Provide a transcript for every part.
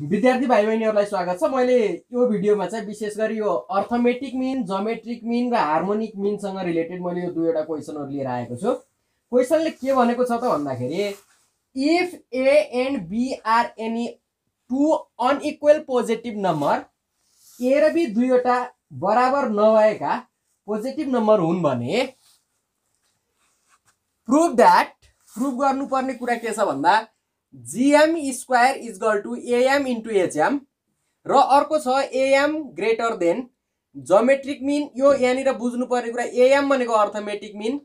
विद्यार्थी भाइ बहिनीहरूलाई स्वागत छ मैले यो भिडियोमा चाहिँ विशेष गरी यो अर्थमेटिक मिन जोमेट्रिक मिन र हार्मोनिक मिनसँग रिलेटेड मैले यो दुईवटा क्वेसनहरू लिएर आएको छु क्वेसनले के भनेको छ त भन्दाखेरि if A and B are any two unequal positive number A र बी दुईवटा बराबर नभएका पोजिटिभ नम्बर हुन् भने प्रुभ द्याट प्रुभ गर्नुपर्ने कुरा के छ भन्दा GM square equal to AM into HM र अर्को छ AM greater than geometric mean यो यहाँनिर पर्ने कुरा एएम भनेको अर्थमेटिक मिन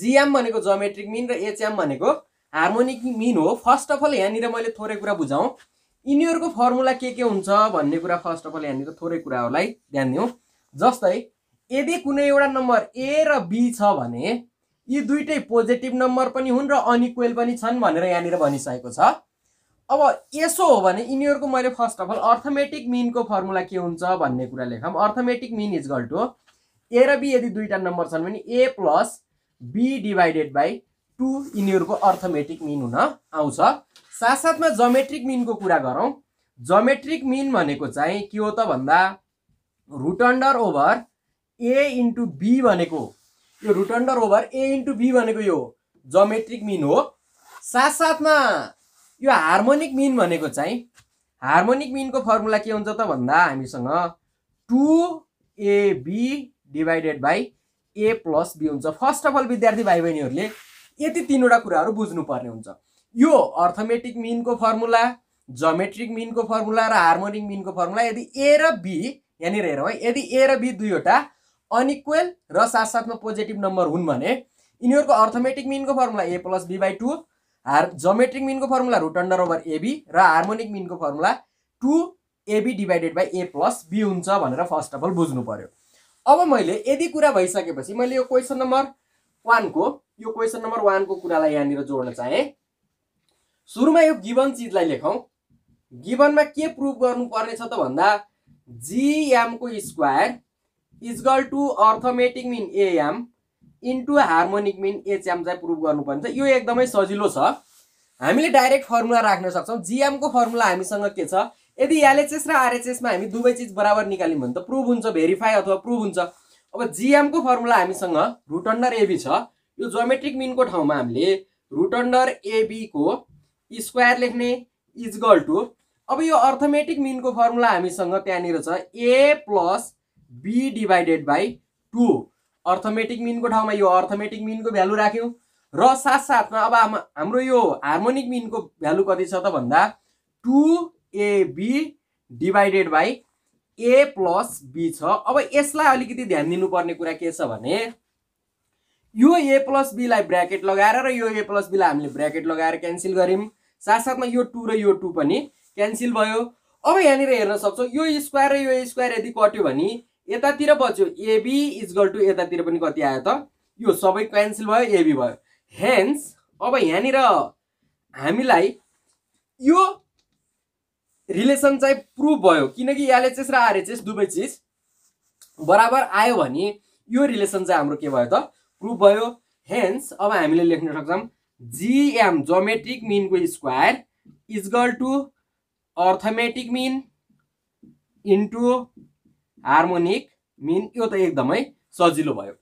जिएम भनेको जोमेट्रिक मिन र एचएम hm भनेको हार्मोनिक मिन हो फर्स्ट अफ अल यहाँनिर मैले थोरै कुरा बुझाउँ यिनीहरूको फर्मुला के के हुन्छ भन्ने कुरा फर्स्ट अफ अल यहाँनिर थोरै कुराहरूलाई ध्यान दिउँ जस्तै यदि कुनै एउटा नम्बर ए र बी छ भने यी दुइटै पोजिटिभ नम्बर पनि हुन् र अनइक्वेल पनि छन् भनेर यहाँनिर भनिसकेको छ अब यसो हो भने यिनीहरूको मैले फर्स्ट अफ अल अर्थमेटिक मिनको फर्मुला के हुन्छ भन्ने कुरा लेखौँ अर्थमेटिक मिन इज गल्टो ए र बी यदि दुईवटा नम्बर छन् भने A plus B divided by two यिनीहरूको अर्थमेटिक मिन हुन आउँछ साथसाथमा जोमेट्रिक मिनको कुरा गरौँ जोमेट्रिक मिन भनेको चाहिँ के हो त भन्दा root under over A into B भनेको यो root under over A into B भनेको यो जोमेट्रिक मिन हो साथसाथमा यो हार्मोनिक मिन भनेको चाहिँ हार्मोनिक मिनको फर्मुला के हुन्छ त भन्दा हामीसँग two AB divided by A plus B हुन्छ फर्स्ट अफ अल विद्यार्थी भाइ बहिनीहरूले यति तिनवटा कुराहरू बुझ्नुपर्ने हुन्छ यो अर्थमेटिक मिनको फर्मुला जोमेट्रिक मिनको फर्मुला र हार्मोनिक मिनको फर्मुला यदि ए र बी यहाँनिर हेरौँ है यदि ए र बी दुईवटा अनइक्वेल र साथसाथमा पोजिटिभ नम्बर हुन् भने यिनीहरूको अर्थमेटिक मिनको formula A plus B by two हार जोमेट्रिक मिनको formula root under over AB र हार्मोनिक मिनको formula two AB divided by A plus B हुन्छ भनेर फर्स्ट अफ अल बुझ्नु पऱ्यो अब मैले यदि कुरा भइसकेपछि मैले यो क्वेसन नम्बर वानको यो क्वेसन नम्बर वानको कुरालाई यहाँनिर जोड्न चाहेँ सुरुमा यो गिबन चिजलाई लेखौँ गिबनमा के प्रुभ गर्नुपर्नेछ त भन्दा जिएमको square equal to arithmetic mean AM into harmonic mean HM चाहिँ प्रुभ गर्नुपर्ने छ यो एकदमै सजिलो छ हामीले डाइरेक्ट फर्मुला राख्न सक्छौँ जिएमको फर्मुला हामीसँग के छ यदि एलएचएस र आरएचएसमा हामी दुवै चिज बराबर निकाल्यौँ भने त प्रुभ हुन्छ भेरिफाई अथवा प्रुभ हुन्छ अब जिएमको फर्मुला हामीसँग रुट अन्डर एबी छ यो जोमेट्रिक मिनको ठाउँमा हामीले रुट अन्डर एबीको स्क्वायर लेख्ने इजगल टु अब यो अर्थमेटिक मिनको फर्मुला हामीसँग त्यहाँनिर छ A plus B divided by two arithmetic मिनको ठाउँमा यो अर्थमेटिक मिनको भ्यालु राख्यौँ र साथसाथमा अब हाम्रो यो हार्मोनिक मिनको भ्यालु कति छ त भन्दा two AB divided by A plus B छ अब यसलाई अलिकति ध्यान दिनुपर्ने कुरा के छ भने यो ए प्लस बीलाई ब्र्याकेट लगाएर र यो ए प्लस बीलाई हामीले ब्राकेट लगाएर क्यान्सल गऱ्यौँ साथसाथमा यो टू र यो टू पनि क्यान्सल भयो अब यहाँनिर हेर्न सक्छौँ यो स्क्वायर र यो स्क्वायर यदि कट्यो भने यतातिर बच्यो एबी इज इजगल टु यतातिर पनि कति आयो त यो सबै क्यान्सल भयो एबी भयो हेन्स अब यहाँनिर हामीलाई यो रिलेसन चाहिँ प्रुभ भयो किनकि एलएचएस र आरएचएस दुवै चिज बराबर आयो भने यो रिलेसन चाहिँ हाम्रो के भयो त प्रुभ भयो हेन्स अब हामीले लेख्न सक्छौँ जिएम जोमेट्रिक मिनको square equal to arithmetic mean into harmonic mean यो त एकदमै सजिलो भयो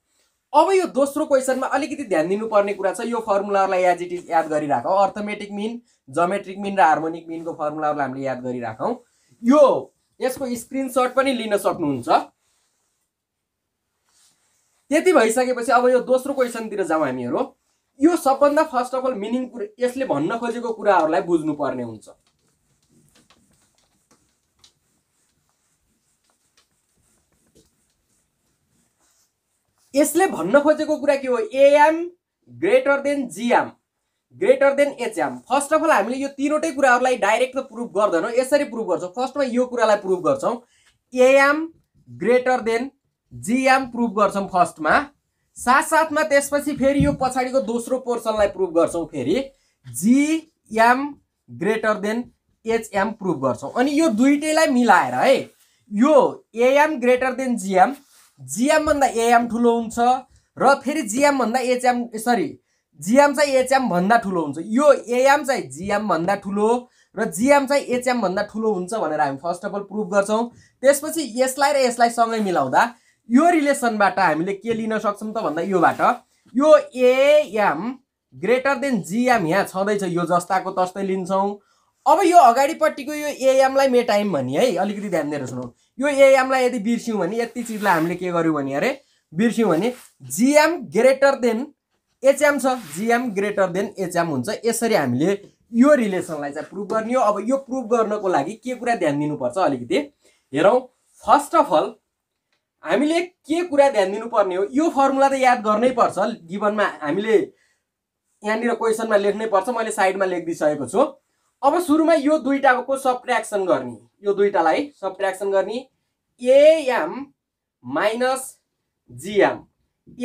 अब यो दोस्रो क्वेसनमा अलिकति ध्यान दिनुपर्ने कुरा छ यो फर्मुलाहरूलाई एज इट इज याद गरिराखौँ अर्थमेटिक मिन जोमेट्रिक मिन र हार्मोनिक मिनको फर्मुलाहरूलाई हामीले याद गरिराखौँ यो यसको स्क्रिनसट पनि लिन सक्नुहुन्छ त्यति भइसकेपछि अब यो दोस्रो क्वेसनतिर जाउँ हामीहरू यो सबभन्दा फर्स्ट अफ अल मिनिङ यसले भन्न खोजेको कुराहरूलाई बुझ्नुपर्ने हुन्छ यसले भन्न खोजेको कुरा के हो AM greater than GM greater than HM first of all हामीले यो तिनवटै कुराहरूलाई डाइरेक्ट त प्रुभ गर्दैनौँ यसरी प्रुभ गर्छौँ फर्स्टमा यो कुरालाई प्रुभ गर्छौँ AM greater than GM prove गर्छौँ फर्स्टमा साथसाथमा त्यसपछि फेरि यो पछाडिको दोस्रो पोर्सनलाई प्रुभ गर्छौँ फेरि GM greater than HM prove गर्छौँ अनि यो दुइटैलाई मिलाएर है यो एएम ग्रेटर देन जिएम जिएमभन्दा एएम ठुलो हुन्छ र फेरि जिएमभन्दा एचएम सरी जिएम चाहिँ एचएमभन्दा ठुलो हुन्छ यो एएम चाहिँ जिएमभन्दा ठुलो र जिएम चाहिँ एचएमभन्दा ठुलो हुन्छ भनेर हामी फर्स्ट अफ अल प्रुभ गर्छौँ त्यसपछि यसलाई र यसलाई सँगै मिलाउँदा यो रिलेसनबाट हामीले के लिन सक्छौँ त भन्दा योबाट यो एएम ग्रेटर देन जिएम यहाँ छँदैछ यो जस्ताको तस्तै लिन्छौँ अब यो अगाडिपट्टिको यो एएमलाई मेटायौँ भने है अलिकति ध्यान दिएर सुनौँ यो एएमलाई यदि बिर्स्यौँ भने यति चिजलाई हामीले के गर्यौँ भने अरे बिर्स्यौँ भने जिएम ग्रेटर देन एचएम छ जिएम ग्रेटर देन एचएम हुन्छ यसरी हामीले यो रिलेसनलाई चाहिँ प्रुभ गर्ने हो अब यो प्रुभ गर्नको लागि के कुरा ध्यान दिनुपर्छ अलिकति हेरौँ फर्स्ट अफ अल हामीले के कुरा ध्यान दिनुपर्ने हो यो फर्मुला त याद गर्नै पर्छ जीवनमा हामीले यहाँनिर क्वेसनमा लेख्नै पर्छ मैले साइडमा लेखिदिइसकेको छु अब सुरुमा यो दुईवटाको सप्ट्रेक्सन गर्ने यो दुईवटालाई सप्ट्रेक्सन गर्ने एएम माइनस जिएम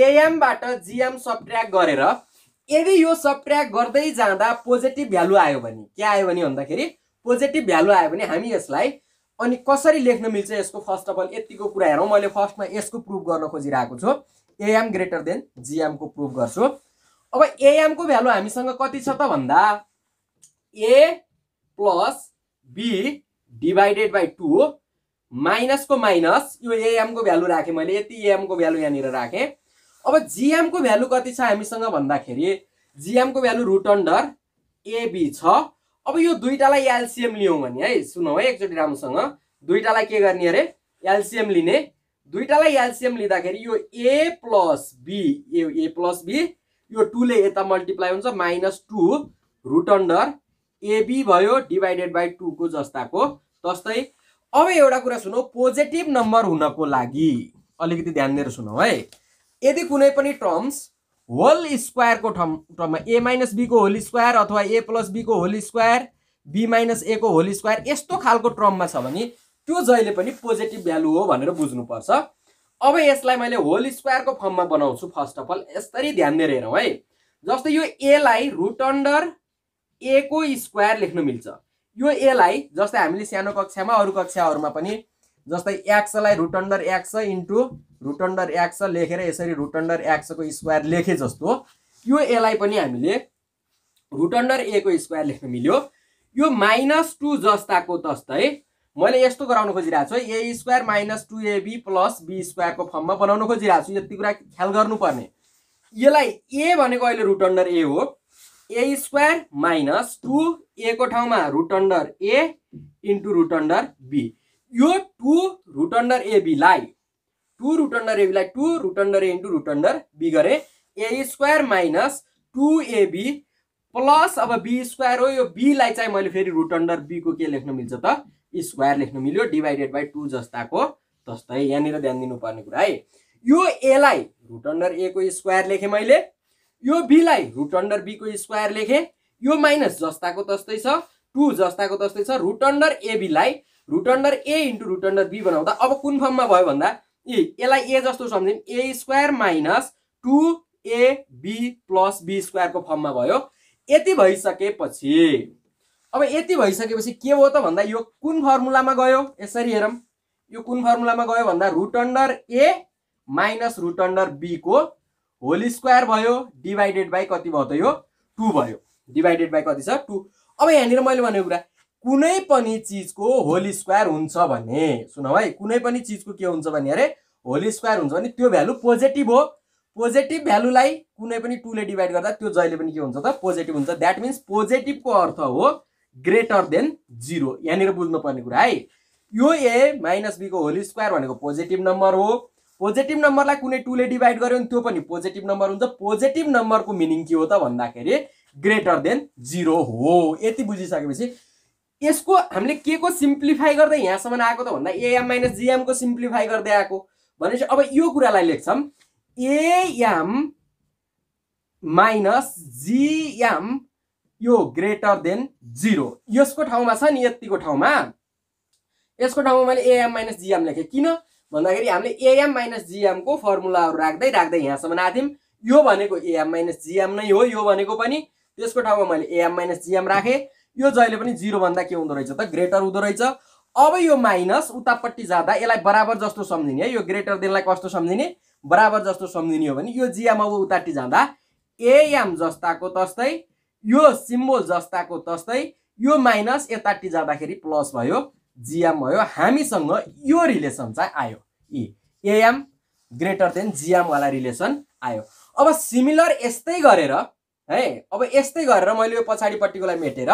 एएमबाट जिएम सप्ट्र्याक्ट गरेर यदि यो सप्ट्र्याक्ट गर्दै जाँदा पोजिटिभ भ्यालु आयो भने के आयो भने भन्दाखेरि पोजिटिभ भ्यालु आयो भने हामी यसलाई अनि कसरी लेख्न मिल्छ यसको फर्स्ट अफ अल यतिको कुरा हेरौँ मैले फर्स्टमा यसको प्रुभ गर्न खोजिरहेको छु एएम ग्रेटर देन जिएमको प्रुफ गर्छु अब एएमको भ्यालु हामीसँग कति छ त भन्दा A plus B divided by two माइनसको माइनस यो एएमको भ्यालु राखेँ मैले यति एएमको भ्यालु यहाँनिर राखेँ अब जिएमको भ्यालु कति छ हामीसँग भन्दाखेरि जिएमको भ्यालु रुट अन्डर एबी छ अब यो दुइटालाई एलसिएम लियौँ भने है सुनौ है एकचोटि राम्रोसँग दुइटालाई के गर्ने अरे एलसिएम लिने दुइटालाई एलसिएम लिँदाखेरि यो A plus B A plus B यो टूले यता मल्टिप्लाई हुन्छ minus two root under AB भयो डिभाइडेड बाई टूको जस्ताको तस्तै अब एउटा कुरा सुनौ पोजिटिभ नम्बर हुनको लागि अलिकति ध्यान दिएर सुनौ है यदि कुनै पनि टर्म्स होल स्क्वायरको ठम टर्ममा ए माइनस बीको होल स्क्वायर अथवा ए प्लस बीको होल स्क्वायर बी माइनस एको होल स्क्वायर यस्तो खालको टर्ममा छ भने त्यो जहिले पनि पोजिटिभ भ्यालु हो भनेर बुझ्नुपर्छ अब यसलाई मैले होल स्क्वायरको फर्ममा बनाउँछु फर्स्ट अफ अल यसरी ध्यान दिएर हेरौँ है जस्तै यो एलाई रुट अन्डर ए को स्क्वायर लेख्न मिल्छ यो एलाई जस्तै हामीले सानो कक्षामा अरू कक्षाहरूमा पनि जस्तै एक्सलाई root under X into root under X लेखेर यसरी रुट अन्डर एक्सको स्क्वायर लेखे जस्तो यो एलाई पनि हामीले रुट अन्डर को स्क्वायर लेख्न मिल्यो यो माइनस टू जस्ताको तस्तै मैले यस्तो गराउन खोजिरहेको छु A square minus two AB plus B स्क्वायरको फर्ममा बनाउन खोजिरहेको छु यति कुरा ख्याल गर्नुपर्ने यसलाई ए भनेको अहिले रुट अन्डर ए हो ए स्क्वायर माइनस टु को ठाउँमा root under A into root under B यो टु रुट अन्डर एबीलाई टु रुट अन्डर एबीलाई two root under A into root under B गरेँ A square minus two AB plus अब B square हो यो बीलाई चाहिँ मैले फेरि रुट अन्डर बीको के लेख्न मिल्छ त स्क्वायर लेख्न मिल्यो डिभाइडेड बाई टू जस्ताको जस्तै यहाँनिर ध्यान दिनुपर्ने कुरा है यो एलाई रुट अन्डर ए को स्क्वायर लेखेँ मैले यो बीलाई रुट अन्डर बीको स्क्वायर लेखेँ यो माइनस जस्ताको तस्तै छ टु जस्ताको तस्तै छ रुट अन्डर एबीलाई root under A into root under B बनाउँदा अब कुन फर्ममा भयो भन्दा ए यसलाई ए जस्तो सम्झौँ A square minus two B plus B स्क्वायरको फर्ममा भयो यति भइसकेपछि अब यति भइसकेपछि के हो त भन्दा यो कुन फर्मुलामा गयो यसरी हेरौँ यो कुन फर्मुलामा गयो भन्दा root under A minus root under बीको होल स्क्वायर भयो डिभाइडेड बाई कति भयो त यो टू भयो डिभाइडेड बाई कति छ टू अब यहाँनिर मैले भनेको कुरा कुनै पनि चिजको होल स्क्वायर हुन्छ भने सुन है कुनै पनि चिजको के हुन्छ भने अरे होल स्क्वायर हुन्छ भने त्यो भ्यालु पोजिटिभ हो पोजिटिभ भ्यालुलाई कुनै पनि टूले डिभाइड गर्दा त्यो जहिले पनि के हुन्छ त पोजिटिभ हुन्छ द्याट मिन्स पोजिटिभको अर्थ हो ग्रेटर देन जिरो यहाँनिर बुझ्नुपर्ने कुरा है यो ए माइनस बीको होल स्क्वायर भनेको पोजिटिभ नम्बर हो पोजिटिभ नम्बरलाई कुनै टूले डिभाइड गर्यो भने त्यो पनि पोजिटिभ नम्बर हुन्छ पोजिटिभ नम्बरको मिनिङ के हो त भन्दाखेरि ग्रेटर देन जिरो हो यति बुझिसकेपछि यसको हामीले के को सिम्प्लिफाई गर्दै यहाँसम्म आएको त भन्दा एएम माइनस जिएमको सिम्प्लिफाई गर्दै आएको भनेपछि अब यो कुरालाई लेख्छौँ एएम माइनस जिएम यो ग्रेटर देन जिरो यसको ठाउँमा छ नि यतिको ठाउँमा यसको ठाउँमा मैले एएम माइनस जिएम लेखेँ किन भन्दाखेरि हामीले एएम माइनस जिएमको फर्मुलाहरू राख्दै राख्दै यहाँसम्म आथ्यौँ यो भनेको एएम माइनस जिएम नै हो यो भनेको पनि त्यसको ठाउँमा मैले एएम माइनस जिएम राखेँ यो जहिले पनि जिरोभन्दा के हुँदो रहेछ त ग्रेटर हुँदो रहेछ अब यो माइनस उतापट्टि जाँदा यसलाई बराबर जस्तो सम्झिने है यो ग्रेटर देनलाई कस्तो सम्झिने बराबर जस्तो सम्झिने हो भने यो जिएम अब उतापट्टि जाँदा एएम जस्ताको तस्तै यो सिम्बोल जस्ताको तस्तै यो माइनस यतापट्टि जाँदाखेरि प्लस भयो जिएम भयो हामीसँग यो रिलेसन चाहिँ आयो यी एएम ग्रेटर देन जिएमवाला रिलेसन आयो अब सिमिलर यस्तै गरेर है अब यस्तै गरेर मैले यो पछाडिपट्टिकोलाई मेटेर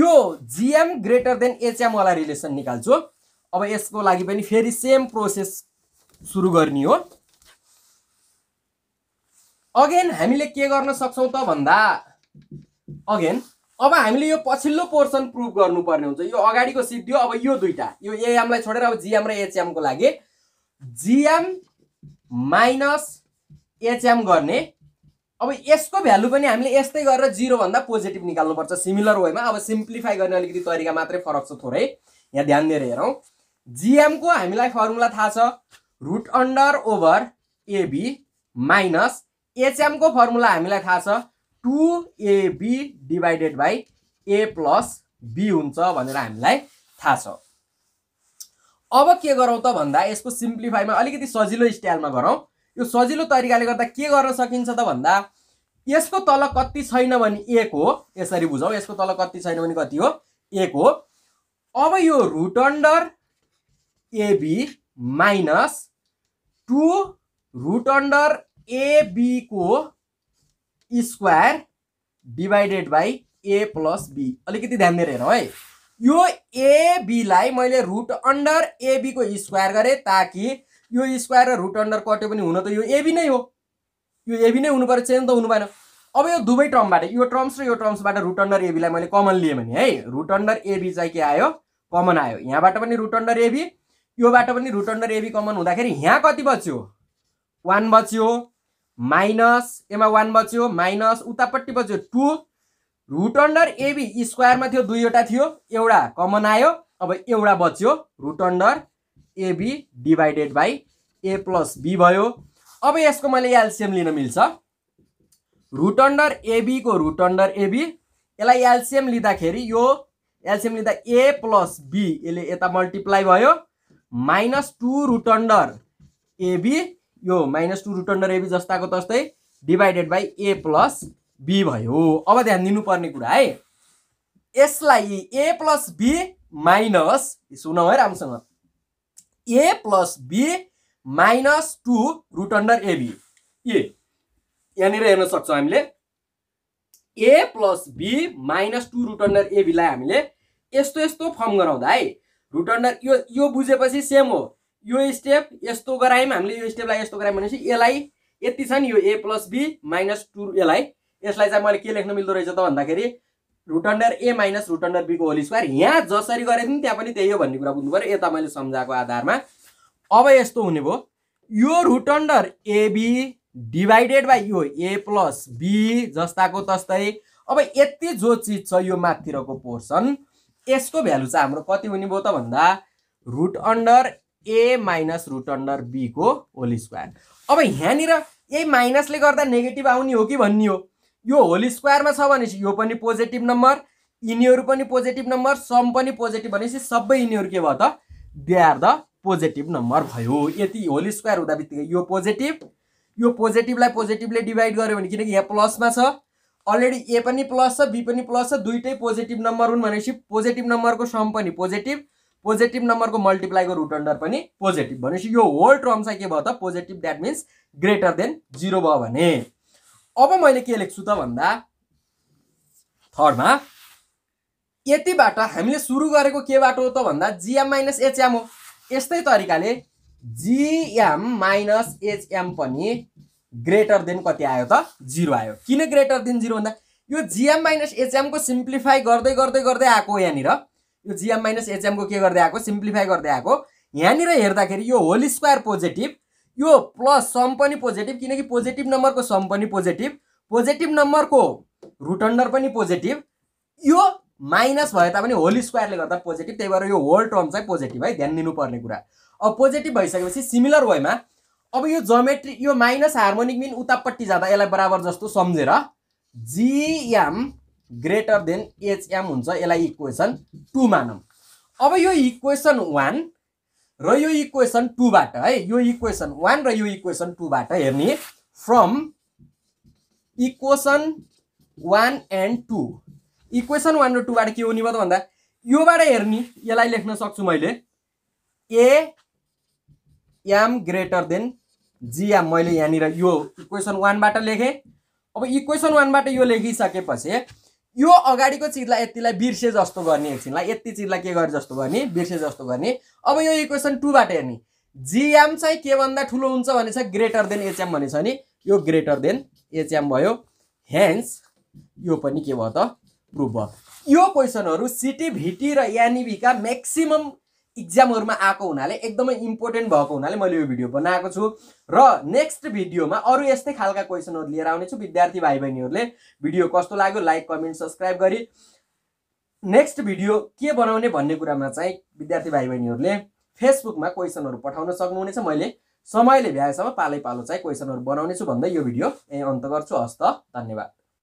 यो जिएम ग्रेटर देन एचएमवाला रिलेसन निकाल्छु अब यसको लागि पनि फेरि सेम प्रोसेस सुरु गर्ने हो अगेन हामीले के गर्न सक्छौँ त भन्दा अगेन अब हामीले यो पछिल्लो पोर्सन प्रुभ गर्नुपर्ने हुन्छ यो अगाडिको सिद्धि अब यो दुईवटा यो एएमलाई छोडेर अब जिएम र एचएमको लागि जिएम माइनस एचएम गर्ने अब यसको भ्यालु पनि हामीले यस्तै गरेर जिरोभन्दा पोजिटिभ निकाल्नुपर्छ सिमिलर वेमा अब सिम्प्लिफाई गर्ने अलिकति तरिका मात्रै फरक छ थोरै यहाँ ध्यान दिएर हेरौँ जिएमको हामीलाई फर्मुला थाहा छ root under over AB minus एचएमको फर्मुला हामीलाई थाहा छ two AB divided by A plus B हुन्छ भनेर हामीलाई थाहा छ अब के गरौँ त भन्दा यसको सिम्प्लिफाईमा अलिकति सजिलो स्टाइलमा गरौँ यो सजिलो तरिकाले गर्दा के गर्न सकिन्छ त भन्दा यसको तल कति छैन भने एक हो यसरी बुझौँ यसको तल कति छैन भने कति हो एक हो अब यो root under AB minus two root under एबीको square divided by A plus B अलिकति ध्यान दिएर हेरौँ है यो एबीलाई मैले रुट अन्डर एबीको स्क्वायर गरेँ ताकि यो स्क्वायर र रुट अन्डर कट्यो पनि हुन त यो एबी नै हो यो एबी नै हुनु पऱ्यो चेन्ज त हुनु भएन अब यो दुवै टर्मबाट यो टर्म्स र यो टर्म्सबाट रुट अन्डर एबीलाई मैले कमन लिएँ भने है रुट अन्डर एबी चाहिँ के आयो कमन आयो यहाँबाट पनि रुट अन्डर एबी योबाट पनि रुट अन्डर एबी कमन हुँदाखेरि यहाँ कति बच्यो वान बच्यो माइनस एमा वान बच्यो माइनस उतापट्टि बच्यो टु रुट अन्डर एबी स्क्वायरमा थियो दुईवटा थियो एउटा कमन आयो अब एउटा बच्यो root under AB divided by A plus B भयो अब यसको मैले एल्सियम लिन मिल्छ रुट अन्डर एबीको रुट अन्डर एबी यसलाई एल्सियम लिँदाखेरि यो एल्सियम लिँदा ए प्लस बी यसले यता मल्टिप्लाई भयो minus two root under AB यो minus two root under AB जस्ताको तस्तै divided by A plus B भयो अब ध्यान दिनुपर्ने कुरा है यसलाई ए प्लस बी माइनस सुनौ है राम्रोसँग A plus B minus two root under AB ए यहाँनिर हेर्न सक्छौँ हामीले A plus B minus two root under एबीलाई हामीले यस्तो यस्तो फर्म गराउँदा है रुट अन्डर यो यो बुझेपछि सेम हो यो स्टेप यस्तो गरायौँ हामीले यो स्टेपलाई यस्तो गरायौँ भनेपछि यसलाई यति छ नि यो A plus B minus two यसलाई यसलाई चाहिँ मैले के लेख्न मिल्दो रहेछ त भन्दाखेरि root under A minus root under बीको होल स्क्वायर यहाँ जसरी गरेको थिएँ नि त्यहाँ पनि त्यही हो भन्ने कुरा बुझ्नु पऱ्यो यता मैले सम्झाएको आधारमा अब यस्तो हुने भयो यो root under AB divided by यो ए प्लस बी जस्ताको तस्तै अब यति जो चिज छ यो माथिरको पोर्सन यसको भ्यालु चाहिँ हाम्रो कति हुने भयो त भन्दा root under A minus root under बीको होल स्क्वायर अब यहाँनिर यही माइनसले गर्दा नेगेटिभ आउने हो कि भन्ने हो यो होल स्क्वायरमा छ भनेपछि यो पनि पोजिटिभ नम्बर यिनीहरू पनि पोजिटिभ नम्बर सम पनि पोजिटिभ भनेपछि सबै यिनीहरू के भयो त they are the positive number भयो यति होल स्क्वायर हुँदा बित्तिकै यो पोजिटिभ यो पोजिटिभलाई पोजिटिभले डिभाइड गर्यो भने किनकि यहाँ प्लसमा छ अलरेडी ए पनि प्लस छ बी पनि प्लस छ दुइटै पोजिटिभ नम्बर हुन् भनेपछि पोजिटिभ नम्बरको सम पनि पोजिटिभ पोजिटिभ नम्बरको मल्टिप्लाईको रुट अन्डर पनि पोजिटिभ भनेपछि यो होल टर्म चाहिँ के भयो त positive that means greater than zero भयो भने अब मैले के लेख्छु त भन्दा थर्डमा यतिबाट हामीले सुरु गरेको के बाटो हो त भन्दा जिएम माइनस एचएम हो यस्तै तरिकाले जिएम माइनस एचएम पनि ग्रेटर देन कति आयो त जिरो आयो किन ग्रेटर देन जिरो भन्दा यो जिएम माइनस एचएमको सिम्प्लिफाई गर्दै गर्दै गर्दै आएको यहाँनिर यो जिएम माइनस एचएमको के गर्दै आएको सिम्प्लिफाई गर्दै आएको यहाँनिर हेर्दाखेरि यो होल स्क्वायर पोजिटिभ यो प्लस सम पनि पोजिटिभ किनकि पोजिटिभ नम्बरको सम पनि पोजिटिभ पोजिटिभ नम्बरको रुट अन्डर पनि पोजिटिभ यो माइनस भए तापनि होल स्क्वायरले गर्दा पोजिटिभ त्यही भएर यो होल टर्म चाहिँ पोजिटिभ है ध्यान दिनुपर्ने कुरा अब पोजिटिभ भइसकेपछि सिमिलर वेमा अब यो जोमेट्री यो माइनस हार्मोनिक मिन उतापट्टि जाँदा यसलाई बराबर जस्तो सम्झेर जिएम ग्रेटर देन एचएम हुन्छ यसलाई इक्वेसन टू मानौँ अब यो इक्वेसन वान र यो इक्वेसन टूबाट है यो इक्वेसन वान र यो इक्वेसन टूबाट हेर्ने from equation one and two equation one र टूबाट के हुने भयो त भन्दा योबाट हेर्ने यसलाई लेख्न सक्छु मैले A M greater than GM मैले यहाँनिर यो इक्वेसन वानबाट लेखेँ अब इक्वेसन वानबाट यो लेखिसकेपछि यो अगाडिको चिजलाई यतिलाई बिर्से जस्तो गर्ने एकछिनलाई यति चिजलाई के गरे जस्तो गर्ने बिर्से जस्तो गर्ने अब यो इक्वेसन टूबाट हेर्ने जिएम चाहिँ के भन्दा ठुलो हुन्छ भने चाहिँ ग्रेटर देन एचएम भनेछ नि यो ग्रेटर देन एचएम भयो हेन्स यो पनि के भयो त प्रुभ भयो यो क्वेसनहरू सिटिभिटी र यानिभीका म्याक्सिमम इक्जामहरूमा आएको हुनाले एकदमै इम्पोर्टेन्ट भएको हुनाले मैले यो भिडियो बनाएको छु र नेक्स्ट भिडियोमा अरू यस्तै खालका क्वेसनहरू लिएर आउनेछु विद्यार्थी भाइ बहिनीहरूले भिडियो कस्तो लाग्यो लाइक कमेन्ट सब्सक्राइब गरी नेक्स्ट भिडियो के बनाउने भन्ने कुरामा चाहिँ विद्यार्थी भाइ बहिनीहरूले फेसबुकमा क्वेसनहरू पठाउन सक्नुहुनेछ मैले समयले भ्याएसम्म पालै पालो चाहिँ क्वेसनहरू बनाउनेछु भन्दै यो भिडियो यहीँ अन्त गर्छु हस्त धन्यवाद